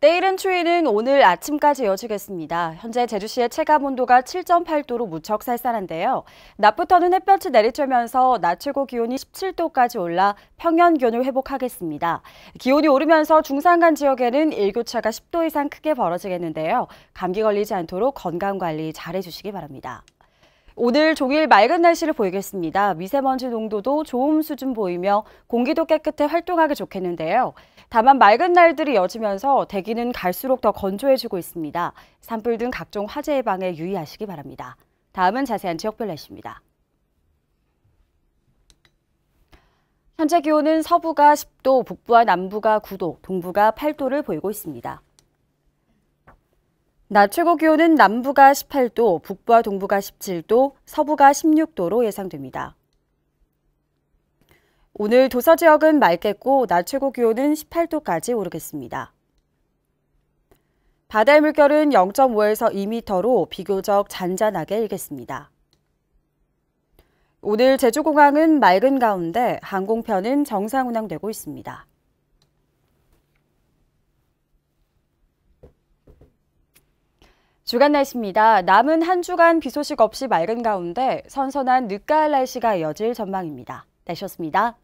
때 이른 추위는 오늘 아침까지 이어지겠습니다. 현재 제주시의 체감 온도가 7.8도로 무척 쌀쌀한데요. 낮부터는 햇볕이 내리쬐면서 낮 최고 기온이 17도까지 올라 평년 기온을 회복하겠습니다. 기온이 오르면서 중산간 지역에는 일교차가 10도 이상 크게 벌어지겠는데요. 감기 걸리지 않도록 건강 관리 잘해주시기 바랍니다. 오늘 종일 맑은 날씨를 보이겠습니다. 미세먼지 농도도 좋은 수준 보이며 공기도 깨끗해 활동하기 좋겠는데요. 다만 맑은 날들이 이어지면서 대기는 갈수록 더 건조해지고 있습니다. 산불 등 각종 화재 예방에 유의하시기 바랍니다. 다음은 자세한 지역별 날씨입니다. 현재 기온은 서부가 10도, 북부와 남부가 9도, 동부가 8도를 보이고 있습니다. 낮 최고 기온은 남부가 18도, 북부와 동부가 17도, 서부가 16도로 예상됩니다. 오늘 도서 지역은 맑겠고 낮 최고 기온은 18도까지 오르겠습니다. 바다의 물결은 0.5에서 2m로 비교적 잔잔하게 일겠습니다. 오늘 제주공항은 맑은 가운데 항공편은 정상 운항되고 있습니다. 주간 날씨입니다. 남은 한 주간 비 소식 없이 맑은 가운데 선선한 늦가을 날씨가 이어질 전망입니다. 날씨였습니다.